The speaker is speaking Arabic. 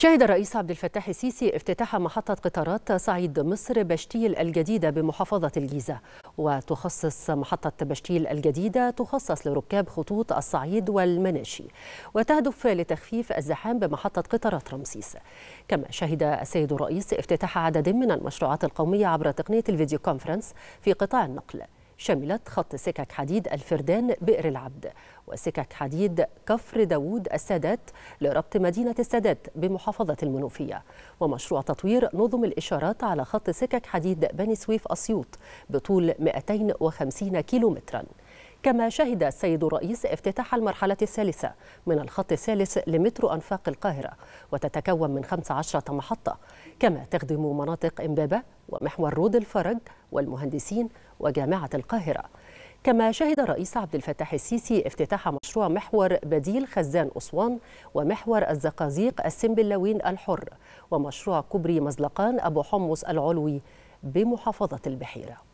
شهد الرئيس عبد الفتاح السيسي افتتاح محطة قطارات صعيد مصر بشتيل الجديدة بمحافظة الجيزة وتخصص محطة بشتيل الجديدة تخصص لركاب خطوط الصعيد والمناشي وتهدف لتخفيف الزحام بمحطة قطارات رمسيس كما شهد السيد الرئيس افتتاح عدد من المشروعات القومية عبر تقنية الفيديو كونفرنس في قطاع النقل شملت خط سكك حديد الفردان بئر العبد وسكك حديد كفر داوود السادات لربط مدينة السادات بمحافظة المنوفية ومشروع تطوير نظم الإشارات على خط سكك حديد بني سويف أسيوط بطول 250 كيلومتراً كما شهد السيد الرئيس افتتاح المرحلة الثالثة من الخط الثالث لمترو أنفاق القاهرة وتتكون من 15 محطة كما تخدم مناطق إمبابة ومحور رود الفرج والمهندسين وجامعة القاهرة كما شهد الرئيس عبد الفتاح السيسي افتتاح مشروع محور بديل خزان أسوان ومحور الزقازيق السنبلاوين الحر ومشروع كوبري مزلقان أبو حمص العلوي بمحافظة البحيرة